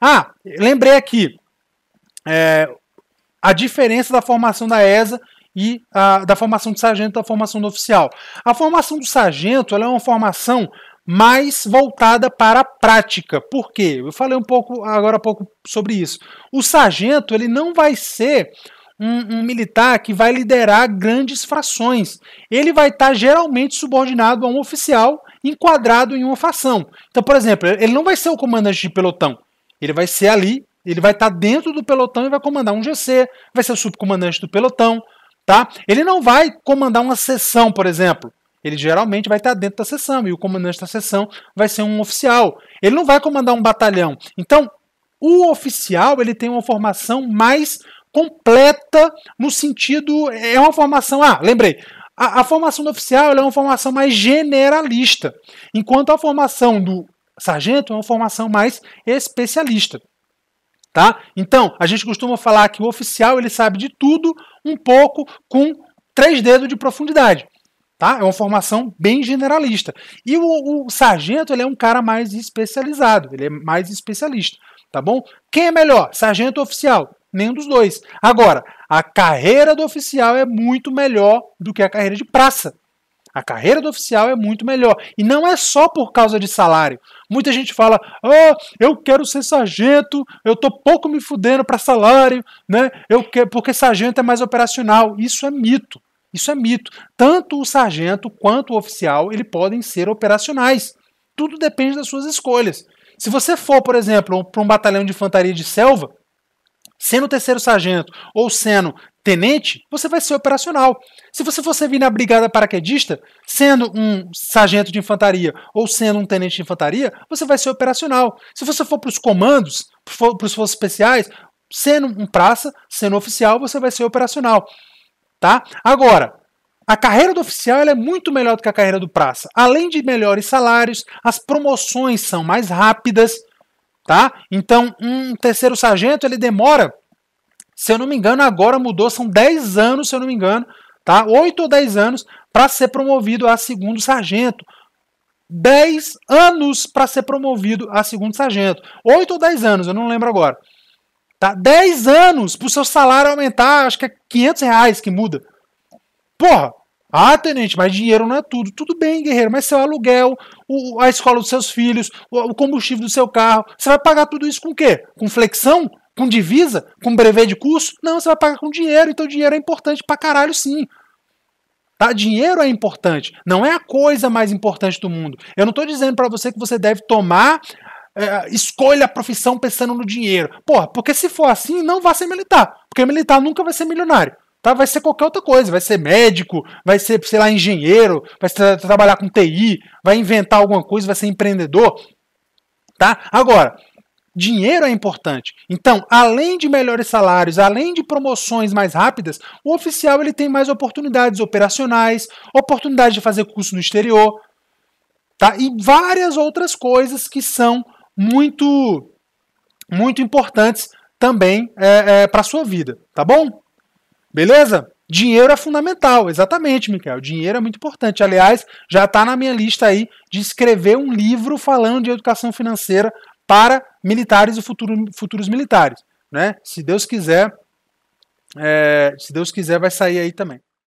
Ah, lembrei aqui. É, a diferença da formação da ESA e a, da formação de sargento da formação do oficial. A formação do sargento é uma formação mais voltada para a prática. Por quê? Eu falei um pouco agora há pouco sobre isso. O sargento ele não vai ser um, um militar que vai liderar grandes frações. Ele vai estar geralmente subordinado a um oficial enquadrado em uma fação. Então, por exemplo, ele não vai ser o comandante de pelotão. Ele vai ser ali, ele vai estar tá dentro do pelotão e vai comandar um GC, vai ser o subcomandante do pelotão, tá? Ele não vai comandar uma sessão, por exemplo. Ele geralmente vai estar tá dentro da sessão e o comandante da sessão vai ser um oficial. Ele não vai comandar um batalhão. Então, o oficial ele tem uma formação mais completa no sentido é uma formação. Ah, lembrei. A, a, formação do oficial é uma formação mais generalista, enquanto a formação do Sargento é uma formação mais especialista. Tá? Então, a gente costuma falar que o oficial ele sabe de tudo um pouco com três dedos de profundidade. Tá? É uma formação bem generalista. E o, o sargento ele é um cara mais especializado, ele é mais especialista. Tá bom? Quem é melhor, sargento ou oficial? Nenhum dos dois. Agora, a carreira do oficial é muito melhor do que a carreira de praça. A carreira do oficial é muito melhor. E não é só por causa de salário. Muita gente fala: oh, eu quero ser sargento, eu tô pouco me fudendo para salário, né? Eu quero, porque sargento é mais operacional. Isso é mito. Isso é mito. Tanto o sargento quanto o oficial, ele podem ser operacionais. Tudo depende das suas escolhas. Se você for, por exemplo, para um batalhão de infantaria de selva, sendo terceiro sargento ou sendo tenente, você vai ser operacional. Se você for servir na brigada paraquedista, sendo um sargento de infantaria ou sendo um tenente de infantaria, você vai ser operacional. Se você for para os comandos, para os forças especiais, sendo um praça, sendo oficial, você vai ser operacional. Tá? Agora, a carreira do oficial é muito melhor do que a carreira do praça. Além de melhores salários, as promoções são mais rápidas, tá? Então, um terceiro sargento ele demora se eu não me engano, agora mudou, são 10 anos, se eu não me engano, tá? 8 ou 10 anos para ser promovido a segundo sargento. 10 anos para ser promovido a segundo sargento. 8 ou 10 anos, eu não lembro agora. Tá? 10 anos para o seu salário aumentar, acho que é 500 reais que muda. Porra! Ah, tenente, mas dinheiro não é tudo. Tudo bem, guerreiro, mas seu aluguel, o, a escola dos seus filhos, o, o combustível do seu carro, você vai pagar tudo isso com o quê? Com flexão? Com divisa? Com brevet de curso? Não, você vai pagar com dinheiro, então dinheiro é importante pra caralho, sim. Tá? Dinheiro é importante, não é a coisa mais importante do mundo. Eu não estou dizendo para você que você deve tomar é, escolha a profissão pensando no dinheiro. Porra, porque se for assim, não vai ser militar. Porque militar nunca vai ser milionário. Tá? Vai ser qualquer outra coisa. Vai ser médico, vai ser, sei lá, engenheiro, vai ser, trabalhar com TI, vai inventar alguma coisa, vai ser empreendedor. Tá? Agora, Dinheiro é importante. Então, além de melhores salários, além de promoções mais rápidas, o oficial ele tem mais oportunidades operacionais, oportunidade de fazer curso no exterior, tá? E várias outras coisas que são muito, muito importantes também é, é para sua vida, tá bom? Beleza? Dinheiro é fundamental, exatamente, Michael. Dinheiro é muito importante. Aliás, já está na minha lista aí de escrever um livro falando de educação financeira para militares e futuro, futuros militares. Né? Se Deus quiser, é, se Deus quiser, vai sair aí também.